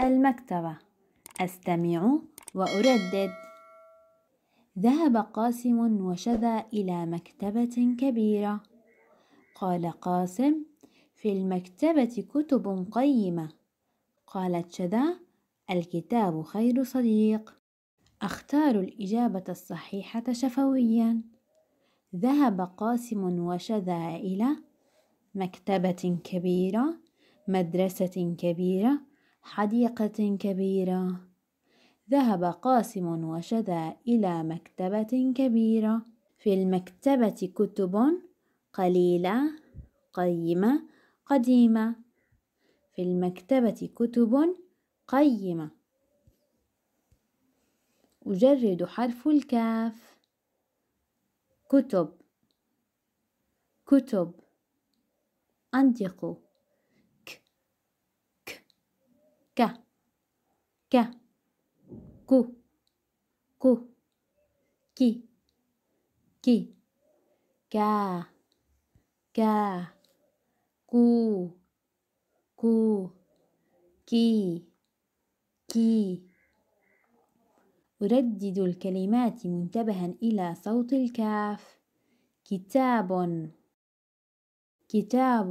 المكتبة أستمع وأردد ذهب قاسم وشذا إلى مكتبة كبيرة قال قاسم في المكتبة كتب قيمة قالت شذا الكتاب خير صديق اختار الإجابة الصحيحة شفويا ذهب قاسم وشذا إلى مكتبة كبيرة مدرسة كبيرة حديقة كبيرة ذهب قاسم وشذا إلى مكتبة كبيرة في المكتبة كتب قليلة قيمة قديمة في المكتبة كتب قيمة أجرد حرف الكاف كتب كتب أنطقوا ك ك كو كو كي كي كا كا كو كو كي كي أردد الكلمات منتبها إلى صوت الكاف كتاب كتاب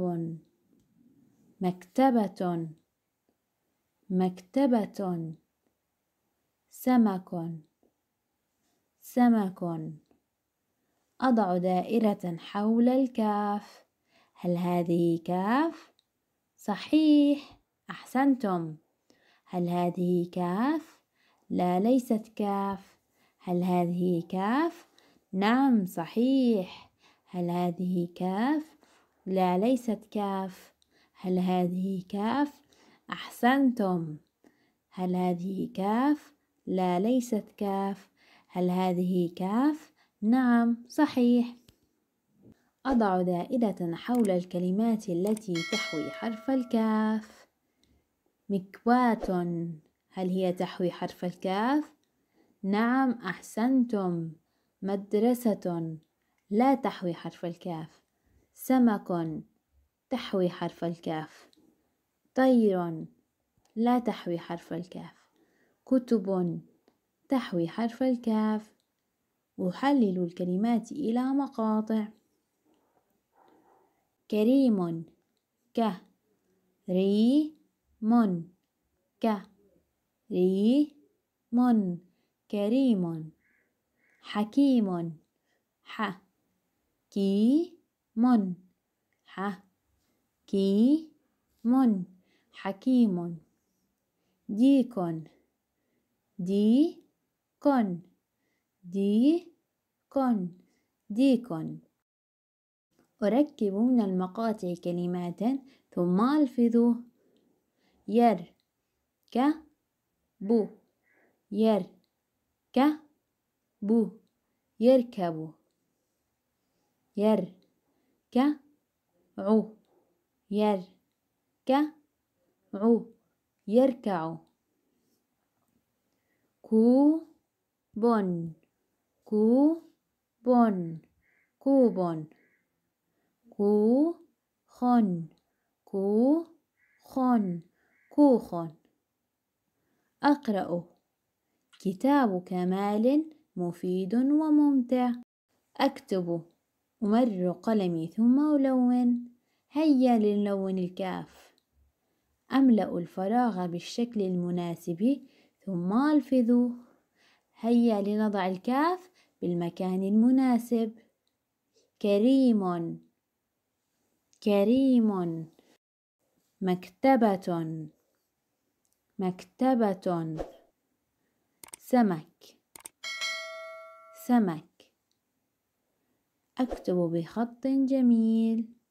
مكتبة مكتبة سمك سمك أضع دائرة حول الكاف هل هذه كاف؟ صحيح أحسنتم هل هذه كاف؟ لا ليست كاف هل هذه كاف؟ نعم صحيح هل هذه كاف؟ لا ليست كاف هل هذه كاف؟ أحسنتم هل هذه كاف؟ لا ليست كاف هل هذه كاف؟ نعم صحيح أضع دائرة حول الكلمات التي تحوي حرف الكاف مكواة هل هي تحوي حرف الكاف؟ نعم أحسنتم مدرسة لا تحوي حرف الكاف سمك تحوي حرف الكاف طير لا تحوي حرف الكاف كتب تحوي حرف الكاف أحلل الكلمات إلى مقاطع كريم ك ري من ك ري من كريم حكيم ح كي من ح كي من حكيم ديك دي كن دي كن ديكن أركب من المقاطع كلمات ثم ألفظه ير ك بو ير ك بو يركب ير ك عو ير ك عو يركع كوب كوب كوب خن كو كوخ أقرأ كتاب كمال مفيد وممتع أكتب أمرر قلمي ثم ألون هيا لنلون الكاف أملأوا الفراغ بالشكل المناسب ثم ألفظوا هيا لنضع الكاف بالمكان المناسب كريم كريم مكتبة مكتبة سمك سمك أكتب بخط جميل